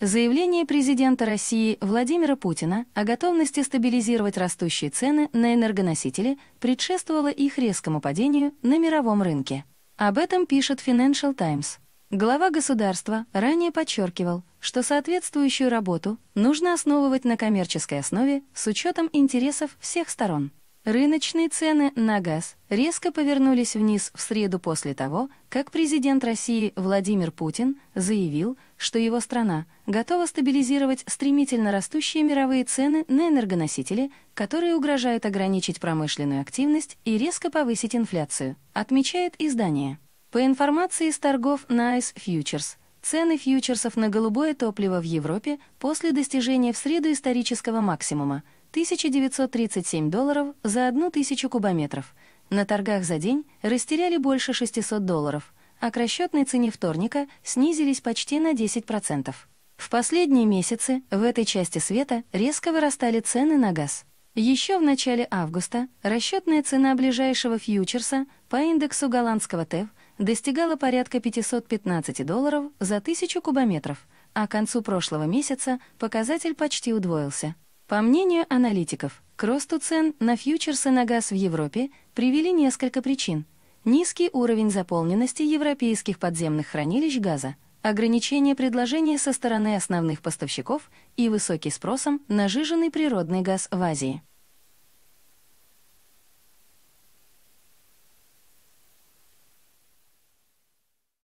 Заявление президента России Владимира Путина о готовности стабилизировать растущие цены на энергоносители предшествовало их резкому падению на мировом рынке. Об этом пишет Financial Times. Глава государства ранее подчеркивал, что соответствующую работу нужно основывать на коммерческой основе с учетом интересов всех сторон. Рыночные цены на газ резко повернулись вниз в среду после того, как президент России Владимир Путин заявил, что его страна готова стабилизировать стремительно растущие мировые цены на энергоносители, которые угрожают ограничить промышленную активность и резко повысить инфляцию, отмечает издание. По информации из торгов на ICE Futures, цены фьючерсов на голубое топливо в Европе после достижения в среду исторического максимума 1937 долларов за 1000 кубометров на торгах за день растеряли больше 600 долларов – а к расчетной цене вторника снизились почти на 10%. В последние месяцы в этой части света резко вырастали цены на газ. Еще в начале августа расчетная цена ближайшего фьючерса по индексу голландского ТЭВ достигала порядка 515 долларов за 1000 кубометров, а к концу прошлого месяца показатель почти удвоился. По мнению аналитиков, к росту цен на фьючерсы на газ в Европе привели несколько причин – Низкий уровень заполненности европейских подземных хранилищ газа, ограничение предложения со стороны основных поставщиков и высокий спросом на жиженный природный газ в Азии.